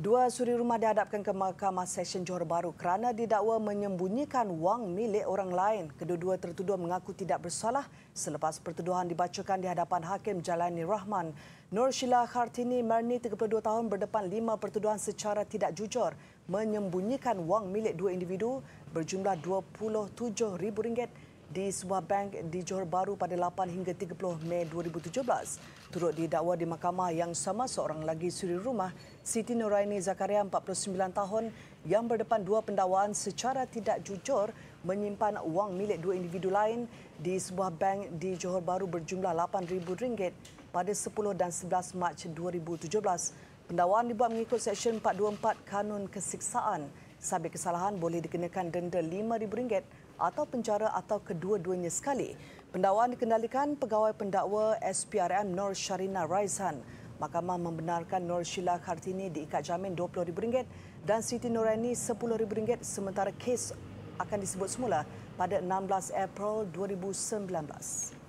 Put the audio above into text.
Dua suri rumah dihadapkan ke Mahkamah Session Johor Baru kerana didakwa menyembunyikan wang milik orang lain. Kedua-dua tertuduh mengaku tidak bersalah selepas pertuduhan dibacakan di hadapan Hakim Jalani Rahman. Nur Sheila Khartini Merni, 32 tahun, berdepan lima pertuduhan secara tidak jujur menyembunyikan wang milik dua individu berjumlah RM27,000 di sebuah bank di Johor Bahru pada 8 hingga 30 Mei 2017. Turut didakwa di mahkamah yang sama seorang lagi suri rumah, Siti Nuraini Zakaria, 49 tahun, yang berdepan dua pendakwaan secara tidak jujur menyimpan wang milik dua individu lain di sebuah bank di Johor Bahru berjumlah RM8,000 pada 10 dan 11 Mac 2017. Pendakwaan dibuat mengikut Seksyen 424 Kanun Kesiksaan Sabit kesalahan boleh dikenakan denda RM5,000 atau penjara atau kedua-duanya sekali. Pendakwaan dikendalikan pegawai pendakwa SPRM Nur Sharina Raisan. Mahkamah membenarkan Nur Sheila Kartini diikat jamin RM20,000 dan Siti Nurani RM10,000 sementara kes akan disebut semula pada 16 April 2019.